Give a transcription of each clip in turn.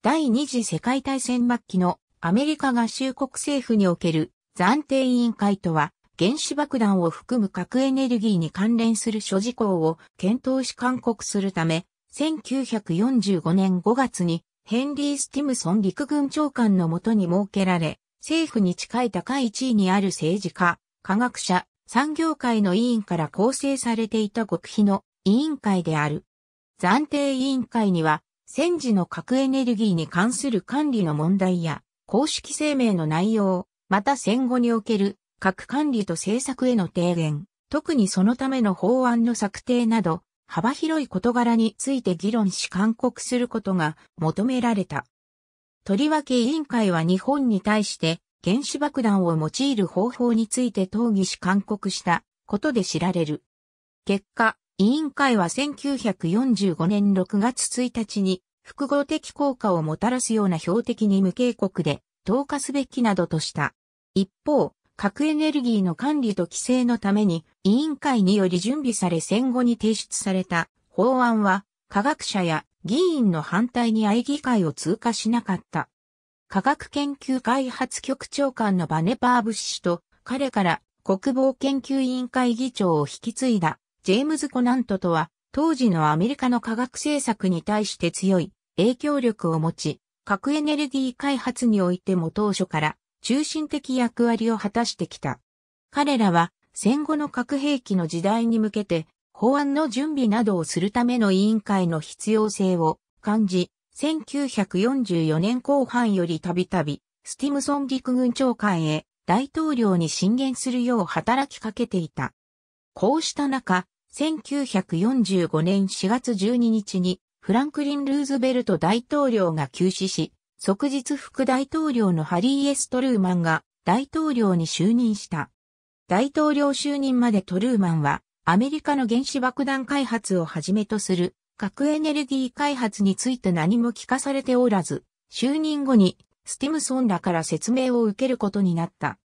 第二次世界大戦末期のアメリカ合衆国政府における暫定委員会とは、原子爆弾を含む核エネルギーに関連する諸事項を検討し勧告するため、1945年5月にヘンリー・スティムソン陸軍長官のもとに設けられ、政府に近い高い地位にある政治家、科学者、産業界の委員から構成されていた極秘の委員会である。暫定委員会には戦時の核エネルギーに関する管理の問題や、公式声明の内容、また戦後における核管理と政策への提言、特にそのための法案の策定など、幅広い事柄について議論し勧告することが求められた。とりわけ委員会は日本に対して原子爆弾を用いる方法について討議し勧告したことで知られる。結果、委員会は1945年6月1日に複合的効果をもたらすような標的に無警告で投下すべきなどとした。一方、核エネルギーの管理と規制のために委員会により準備され戦後に提出された法案は科学者や議員の反対に愛議会を通過しなかった。科学研究開発局長官のバネパーブ氏と彼から国防研究委員会議長を引き継いだジェームズ・コナントとは、当時のアメリカの科学政策に対して強い影響力を持ち、核エネルギー開発においても当初から中心的役割を果たしてきた。彼らは戦後の核兵器の時代に向けて法案の準備などをするための委員会の必要性を感じ、1944年後半よりたびたびスティムソン陸軍長官へ大統領に進言するよう働きかけていた。こうした中、1945年4月12日にフランクリン・ルーズベルト大統領が急死し、即日副大統領のハリー・エストルーマンが大統領に就任した。大統領就任までトルーマンはアメリカの原子爆弾開発をはじめとする核エネルギー開発について何も聞かされておらず、就任後にスティムソンらから説明を受けることになった。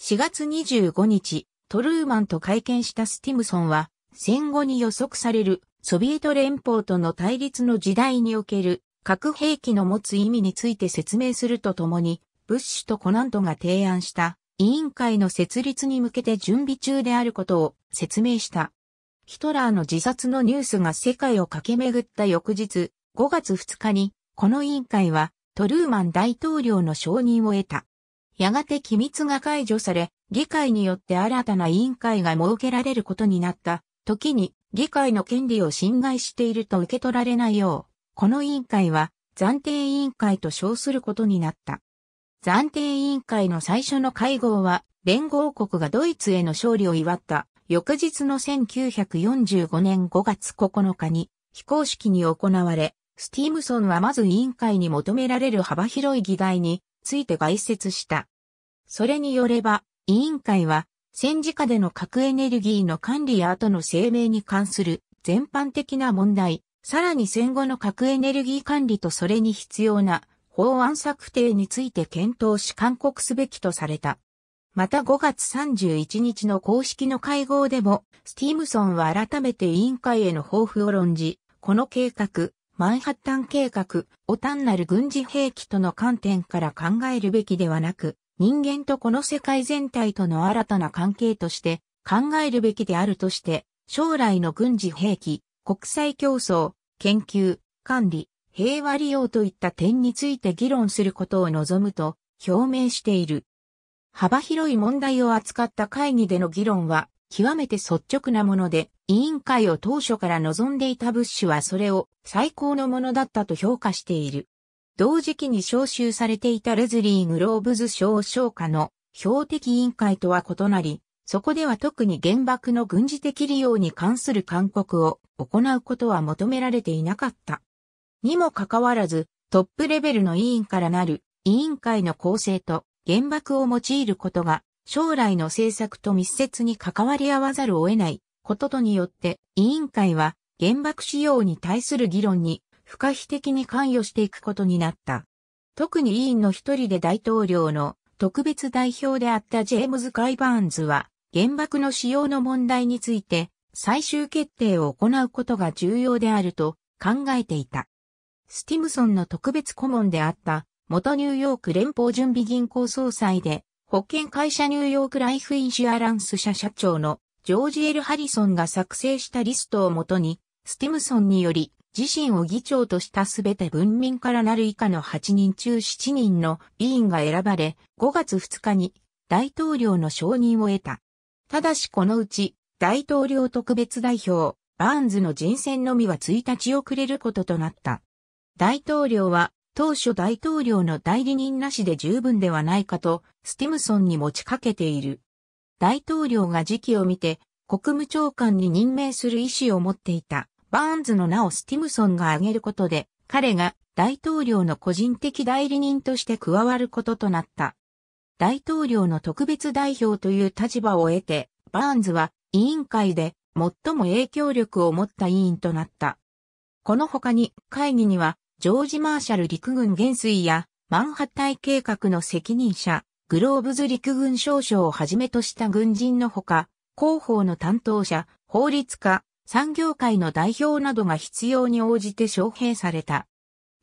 4月25日、トルーマンと会見したスティムソンは、戦後に予測されるソビエト連邦との対立の時代における核兵器の持つ意味について説明するとともに、ブッシュとコナントが提案した委員会の設立に向けて準備中であることを説明した。ヒトラーの自殺のニュースが世界を駆け巡った翌日、5月2日に、この委員会はトルーマン大統領の承認を得た。やがて機密が解除され、議会によって新たな委員会が設けられることになった時に議会の権利を侵害していると受け取られないよう、この委員会は暫定委員会と称することになった。暫定委員会の最初の会合は、連合国がドイツへの勝利を祝った翌日の1945年5月9日に非公式に行われ、スティームソンはまず委員会に求められる幅広い議題について概説した。それによれば、委員会は、戦時下での核エネルギーの管理や後の生命に関する全般的な問題、さらに戦後の核エネルギー管理とそれに必要な法案策定について検討し勧告すべきとされた。また5月31日の公式の会合でも、スティームソンは改めて委員会への抱負を論じ、この計画、マンハッタン計画を単なる軍事兵器との観点から考えるべきではなく、人間とこの世界全体との新たな関係として考えるべきであるとして、将来の軍事兵器、国際競争、研究、管理、平和利用といった点について議論することを望むと表明している。幅広い問題を扱った会議での議論は極めて率直なもので、委員会を当初から望んでいたブッシュはそれを最高のものだったと評価している。同時期に招集されていたレズリー・グローブズ少将下の標的委員会とは異なり、そこでは特に原爆の軍事的利用に関する勧告を行うことは求められていなかった。にもかかわらず、トップレベルの委員からなる委員会の構成と原爆を用いることが将来の政策と密接に関わり合わざるを得ないこととによって、委員会は原爆使用に対する議論に不可避的に関与していくことになった。特に委員の一人で大統領の特別代表であったジェームズ・カイバーンズは、原爆の使用の問題について、最終決定を行うことが重要であると考えていた。スティムソンの特別顧問であった、元ニューヨーク連邦準備銀行総裁で、保険会社ニューヨークライフインシアランス社社長のジョージ・エル・ハリソンが作成したリストをもとに、スティムソンにより自身を議長としたすべて文民からなる以下の8人中7人の委員が選ばれ、5月2日に大統領の承認を得た。ただしこのうち、大統領特別代表、バーンズの人選のみは1日遅れることとなった。大統領は当初大統領の代理人なしで十分ではないかと、スティムソンに持ちかけている。大統領が時期を見て、国務長官に任命する意思を持っていた、バーンズの名をスティムソンが挙げることで、彼が大統領の個人的代理人として加わることとなった。大統領の特別代表という立場を得て、バーンズは委員会で最も影響力を持った委員となった。この他に会議にはジョージ・マーシャル陸軍元帥や、マンハッタイ計画の責任者、グローブズ陸軍少将をはじめとした軍人のほか、広報の担当者、法律家、産業界の代表などが必要に応じて招聘された。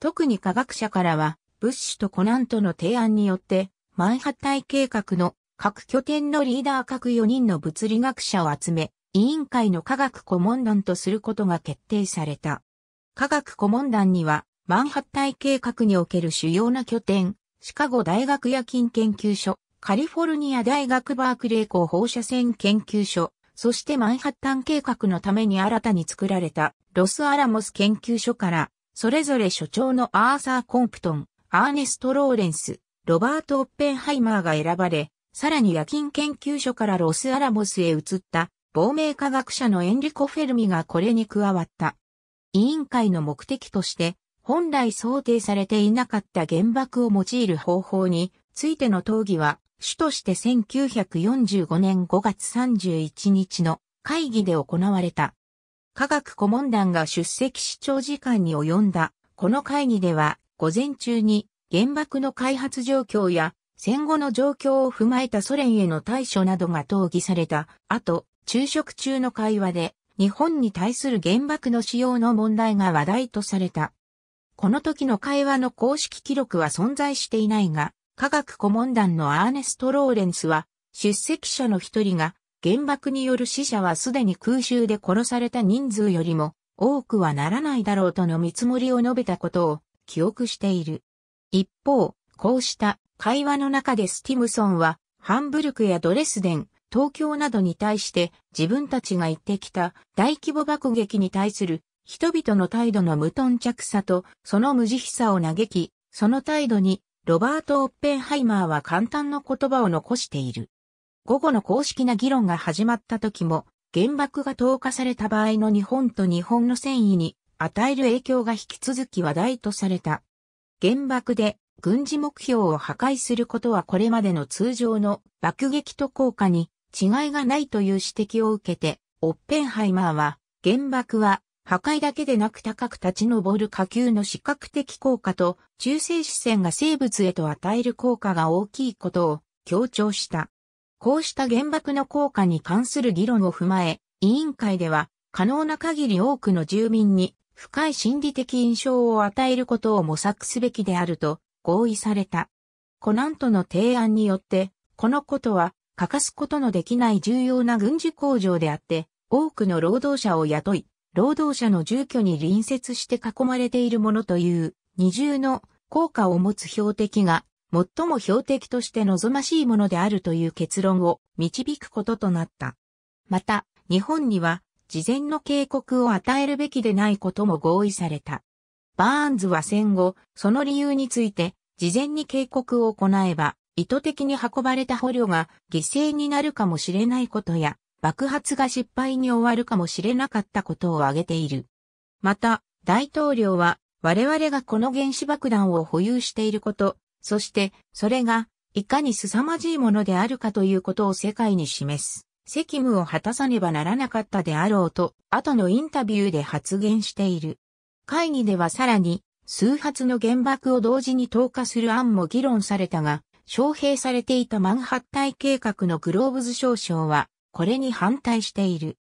特に科学者からは、ブッシュとコナンとの提案によって、マンハッタイ計画の各拠点のリーダー各4人の物理学者を集め、委員会の科学顧問団とすることが決定された。科学顧問団には、マンハッタイ計画における主要な拠点、シカゴ大学夜勤研究所、カリフォルニア大学バークレー校放射線研究所、そしてマンハッタン計画のために新たに作られたロスアラモス研究所から、それぞれ所長のアーサー・コンプトン、アーネスト・ローレンス、ロバート・オッペンハイマーが選ばれ、さらに夜勤研究所からロスアラモスへ移った亡命科学者のエンリコ・フェルミがこれに加わった。委員会の目的として、本来想定されていなかった原爆を用いる方法についての討議は、主として1945年5月31日の会議で行われた。科学顧問団が出席視聴時間に及んだ、この会議では、午前中に原爆の開発状況や戦後の状況を踏まえたソ連への対処などが討議された。あと、昼食中の会話で日本に対する原爆の使用の問題が話題とされた。この時の会話の公式記録は存在していないが、科学顧問団のアーネスト・ローレンスは、出席者の一人が、原爆による死者はすでに空襲で殺された人数よりも多くはならないだろうとの見積もりを述べたことを記憶している。一方、こうした会話の中でスティムソンは、ハンブルクやドレスデン、東京などに対して自分たちが言ってきた大規模爆撃に対する人々の態度の無頓着さと、その無慈悲さを嘆き、その態度に、ロバート・オッペンハイマーは簡単の言葉を残している。午後の公式な議論が始まった時も、原爆が投下された場合の日本と日本の戦意に与える影響が引き続き話題とされた。原爆で軍事目標を破壊することはこれまでの通常の爆撃と効果に違いがないという指摘を受けて、オッペンハイマーは原爆は破壊だけでなく高く立ち上る火球の視覚的効果と中性子線が生物へと与える効果が大きいことを強調した。こうした原爆の効果に関する議論を踏まえ、委員会では可能な限り多くの住民に深い心理的印象を与えることを模索すべきであると合意された。コナントの提案によって、このことは欠かすことのできない重要な軍事工場であって、多くの労働者を雇い、労働者の住居に隣接して囲まれているものという二重の効果を持つ標的が最も標的として望ましいものであるという結論を導くこととなった。また、日本には事前の警告を与えるべきでないことも合意された。バーンズは戦後、その理由について、事前に警告を行えば、意図的に運ばれた捕虜が犠牲になるかもしれないことや、爆発が失敗に終わるかもしれなかったことを挙げている。また、大統領は、我々がこの原子爆弾を保有していること、そしてそれがいかに凄まじいものであるかということを世界に示す責務を果たさねばならなかったであろうと後のインタビューで発言している。会議ではさらに数発の原爆を同時に投下する案も議論されたが、招聘されていたマンハッタイ計画のグローブズ少将はこれに反対している。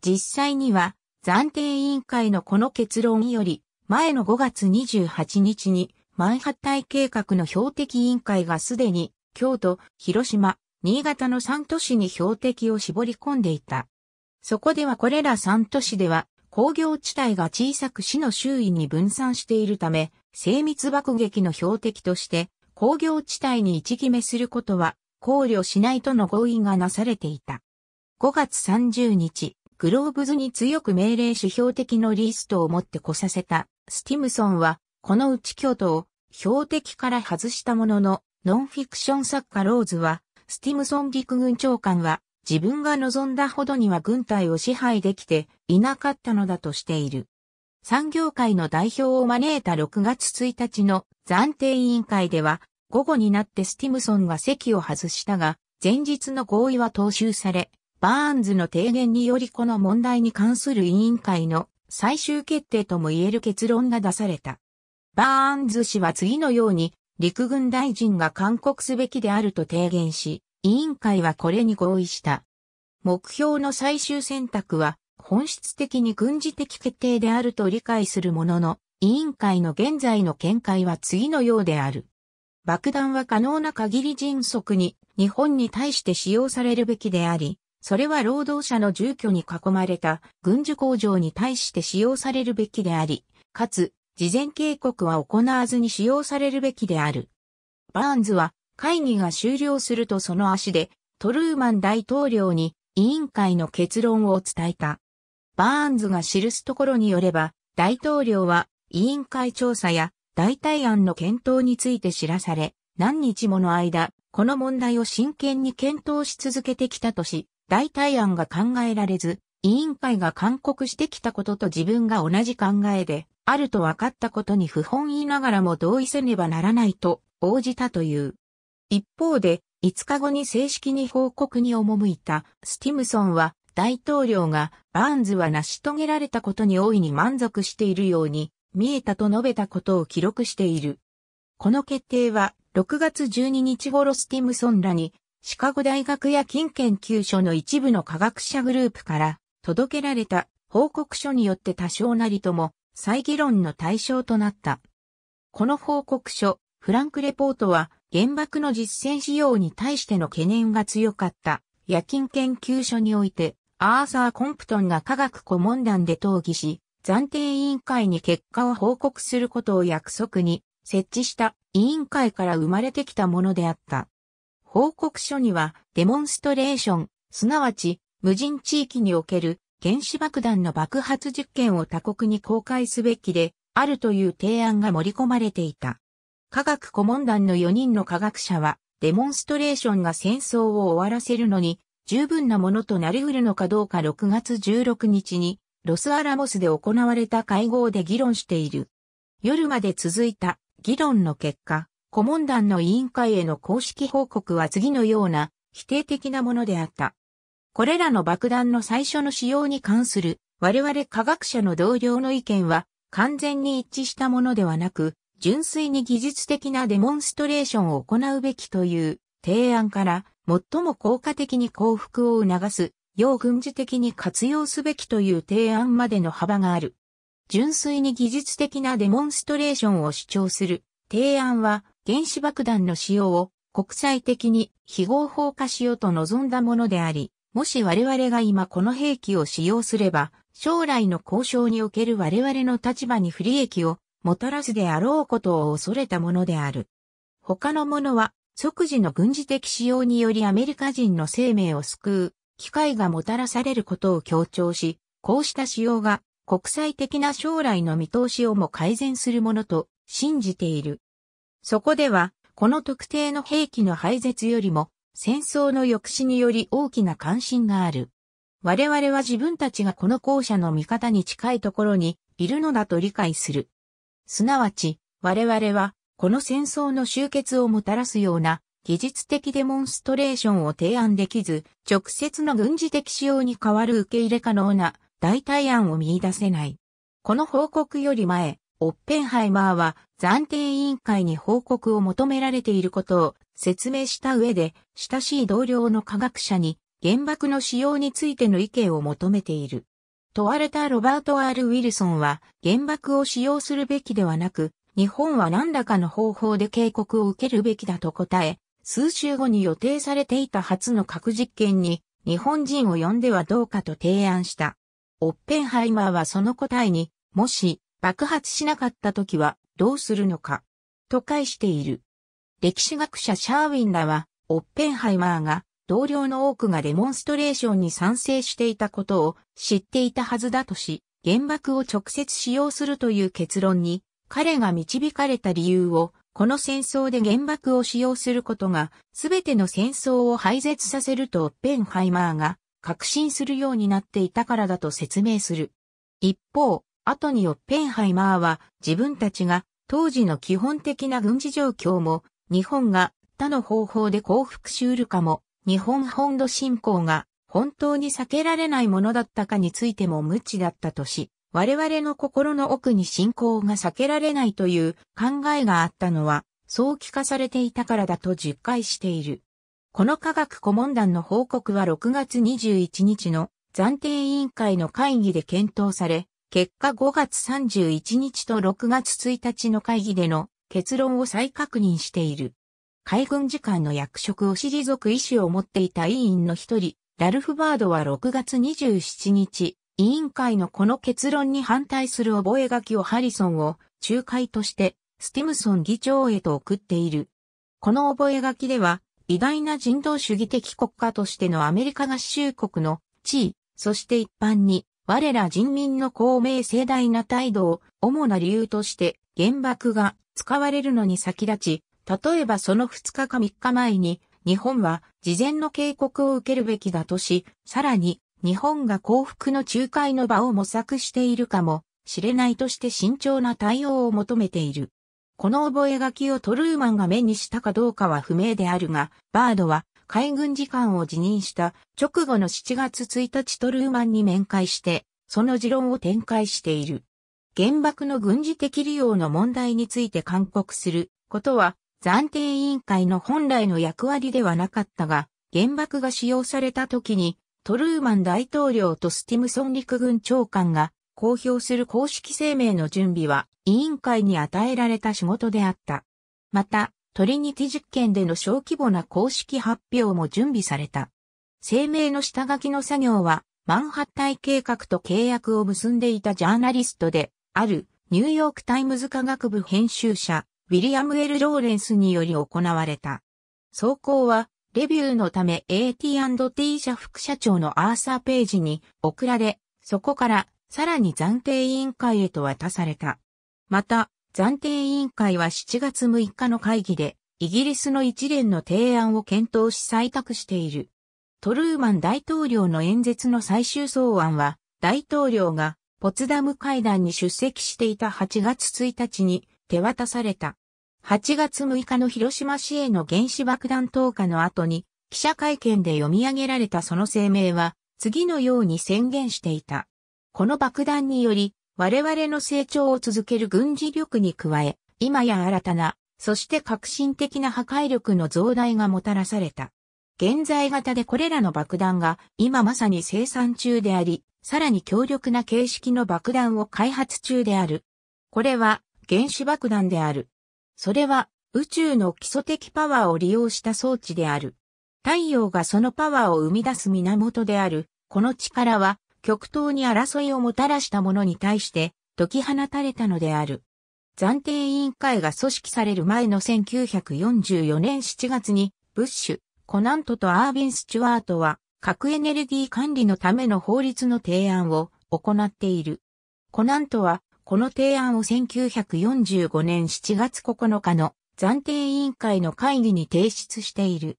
実際には、暫定委員会のこの結論より、前の5月28日に、マンハッタイ計画の標的委員会がすでに、京都、広島、新潟の3都市に標的を絞り込んでいた。そこではこれら3都市では、工業地帯が小さく市の周囲に分散しているため、精密爆撃の標的として、工業地帯に位置決めすることは考慮しないとの合意がなされていた。5月30日、グローブズに強く命令指標的のリストを持って来させた、スティムソンは、このうち京都を標的から外したものの、ノンフィクション作家ローズは、スティムソン陸軍長官は、自分が望んだほどには軍隊を支配できていなかったのだとしている。産業界の代表を招いた6月1日の暫定委員会では、午後になってスティムソンが席を外したが、前日の合意は踏襲され、バーンズの提言によりこの問題に関する委員会の最終決定とも言える結論が出された。バーンズ氏は次のように陸軍大臣が勧告すべきであると提言し、委員会はこれに合意した。目標の最終選択は本質的に軍事的決定であると理解するものの、委員会の現在の見解は次のようである。爆弾は可能な限り迅速に日本に対して使用されるべきであり、それは労働者の住居に囲まれた軍需工場に対して使用されるべきであり、かつ、事前警告は行わずに使用されるべきである。バーンズは会議が終了するとその足でトルーマン大統領に委員会の結論を伝えた。バーンズが記すところによれば、大統領は委員会調査や代替案の検討について知らされ、何日もの間、この問題を真剣に検討し続けてきたとし、代替案が考えられず、委員会が勧告してきたことと自分が同じ考えで、あると分かったことに不本意ながらも同意せねばならないと応じたという。一方で、5日後に正式に報告に赴いたスティムソンは、大統領がバーンズは成し遂げられたことに大いに満足しているように見えたと述べたことを記録している。この決定は6月12日頃スティムソンらにシカゴ大学や近研究所の一部の科学者グループから届けられた報告書によって多少なりとも再議論の対象となった。この報告書、フランクレポートは原爆の実践使用に対しての懸念が強かった夜勤研究所においてアーサー・コンプトンが科学顧問団で討議し、暫定委員会に結果を報告することを約束に設置した委員会から生まれてきたものであった。報告書には、デモンストレーション、すなわち、無人地域における原子爆弾の爆発実験を他国に公開すべきで、あるという提案が盛り込まれていた。科学顧問団の4人の科学者は、デモンストレーションが戦争を終わらせるのに、十分なものとなり得るのかどうか6月16日に、ロスアラモスで行われた会合で議論している。夜まで続いた議論の結果、顧問団の委員会への公式報告は次のような否定的なものであった。これらの爆弾の最初の使用に関する我々科学者の同僚の意見は完全に一致したものではなく、純粋に技術的なデモンストレーションを行うべきという提案から最も効果的に幸福を促す、要軍事的に活用すべきという提案までの幅がある。純粋に技術的なデモンストレーションを主張する提案は原子爆弾の使用を国際的に非合法化しようと望んだものであり、もし我々が今この兵器を使用すれば、将来の交渉における我々の立場に不利益をもたらすであろうことを恐れたものである。他のものは即時の軍事的使用によりアメリカ人の生命を救う機会がもたらされることを強調し、こうした使用が国際的な将来の見通しをも改善するものと信じている。そこでは、この特定の兵器の廃絶よりも、戦争の抑止により大きな関心がある。我々は自分たちがこの校舎の味方に近いところにいるのだと理解する。すなわち、我々は、この戦争の終結をもたらすような技術的デモンストレーションを提案できず、直接の軍事的使用に代わる受け入れ可能な代替案を見出せない。この報告より前、オッペンハイマーは暫定委員会に報告を求められていることを説明した上で、親しい同僚の科学者に原爆の使用についての意見を求めている。問われたロバート・ R・ ウィルソンは原爆を使用するべきではなく、日本は何らかの方法で警告を受けるべきだと答え、数週後に予定されていた初の核実験に日本人を呼んではどうかと提案した。オッペンハイマーはその答えに、もし爆発しなかった時はどうするのか、と返している。歴史学者シャーウィンらは、オッペンハイマーが同僚の多くがデモンストレーションに賛成していたことを知っていたはずだとし、原爆を直接使用するという結論に、彼が導かれた理由を、この戦争で原爆を使用することが、すべての戦争を廃絶させるとオッペンハイマーが確信するようになっていたからだと説明する。一方、後にオッペンハイマーは自分たちが当時の基本的な軍事状況も日本が他の方法で降伏しうるかも日本本土侵攻が本当に避けられないものだったかについても無知だったとし、我々の心の奥に信仰が避けられないという考えがあったのは、そう化されていたからだと実解している。この科学顧問団の報告は6月21日の暫定委員会の会議で検討され、結果5月31日と6月1日の会議での結論を再確認している。海軍次官の役職を退く意思を持っていた委員の一人、ラルフ・バードは6月27日、委員会のこの結論に反対する覚書をハリソンを仲介としてスティムソン議長へと送っている。この覚書では、偉大な人道主義的国家としてのアメリカ合衆国の地位、そして一般に我ら人民の公明盛大な態度を主な理由として原爆が使われるのに先立ち、例えばその2日か3日前に日本は事前の警告を受けるべきだとし、さらに日本が幸福の仲介の場を模索しているかもしれないとして慎重な対応を求めている。この覚書をトルーマンが目にしたかどうかは不明であるが、バードは海軍次官を辞任した直後の7月1日トルーマンに面会して、その持論を展開している。原爆の軍事的利用の問題について勧告することは、暫定委員会の本来の役割ではなかったが、原爆が使用された時に、トルーマン大統領とスティムソン陸軍長官が公表する公式声明の準備は委員会に与えられた仕事であった。また、トリニティ実験での小規模な公式発表も準備された。声明の下書きの作業は、マンハッタイ計画と契約を結んでいたジャーナリストで、あるニューヨークタイムズ科学部編集者、ウィリアム・エル・ローレンスにより行われた。走行は、レビューのため AT&T 社副社長のアーサー・ページに送られ、そこからさらに暫定委員会へと渡された。また、暫定委員会は7月6日の会議で、イギリスの一連の提案を検討し採択している。トルーマン大統領の演説の最終草案は、大統領がポツダム会談に出席していた8月1日に手渡された。8月6日の広島市への原子爆弾投下の後に、記者会見で読み上げられたその声明は、次のように宣言していた。この爆弾により、我々の成長を続ける軍事力に加え、今や新たな、そして革新的な破壊力の増大がもたらされた。現在型でこれらの爆弾が今まさに生産中であり、さらに強力な形式の爆弾を開発中である。これは原子爆弾である。それは宇宙の基礎的パワーを利用した装置である。太陽がそのパワーを生み出す源である。この力は極東に争いをもたらした者に対して解き放たれたのである。暫定委員会が組織される前の1944年7月に、ブッシュ、コナントとアービン・スチュワートは、核エネルギー管理のための法律の提案を行っている。コナントは、この提案を1945年7月9日の暫定委員会の会議に提出している。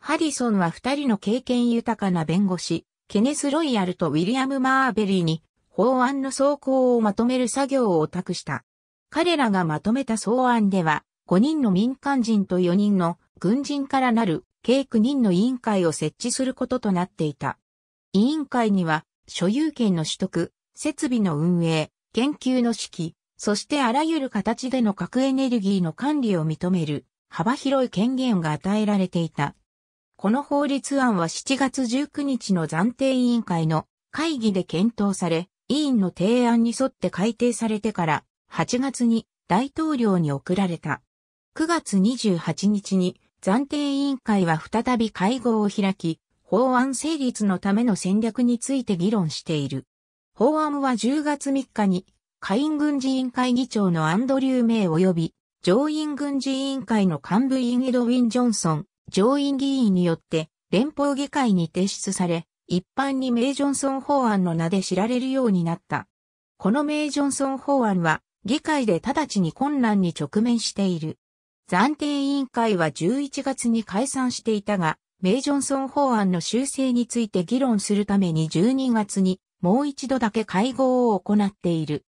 ハリソンは二人の経験豊かな弁護士、ケネス・ロイヤルとウィリアム・マーベリーに法案の草稿をまとめる作業を託した。彼らがまとめた草案では、5人の民間人と4人の軍人からなる計9人の委員会を設置することとなっていた。委員会には、所有権の取得、設備の運営、研究の指揮、そしてあらゆる形での核エネルギーの管理を認める幅広い権限が与えられていた。この法律案は7月19日の暫定委員会の会議で検討され、委員の提案に沿って改定されてから8月に大統領に送られた。9月28日に暫定委員会は再び会合を開き、法案成立のための戦略について議論している。法案は10月3日に下院軍事委員会議長のアンドリュー・メイ及び上院軍事委員会の幹部員エドウィン・ジョンソン、上院議員によって連邦議会に提出され、一般にメイ・ジョンソン法案の名で知られるようになった。このメイ・ジョンソン法案は、議会で直ちに困難に直面している。暫定委員会は11月に解散していたが、メイ・ジョンソン法案の修正について議論するために12月にもう一度だけ会合を行っている。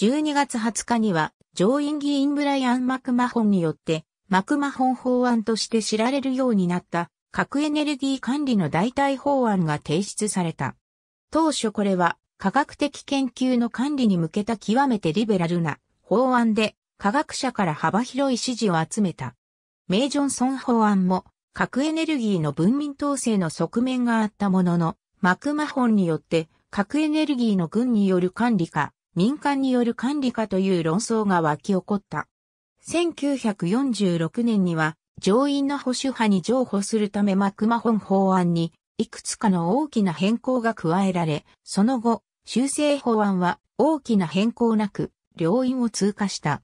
12月20日には上院議員ブライアン・マクマホンによってマクマホン法案として知られるようになった核エネルギー管理の代替法案が提出された。当初これは科学的研究の管理に向けた極めてリベラルな法案で科学者から幅広い支持を集めた。メイ・ジョンソン法案も核エネルギーの文民統制の側面があったものの、マクマホンによって核エネルギーの軍による管理か民間による管理かという論争が湧き起こった。1946年には上院の保守派に譲歩するためマクマホン法案にいくつかの大きな変更が加えられ、その後、修正法案は大きな変更なく両院を通過した。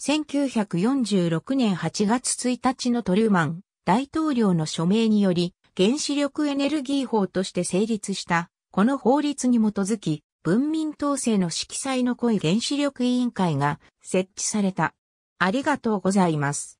1946年8月1日のトルーマン大統領の署名により原子力エネルギー法として成立したこの法律に基づき文民統制の色彩の濃い原子力委員会が設置された。ありがとうございます。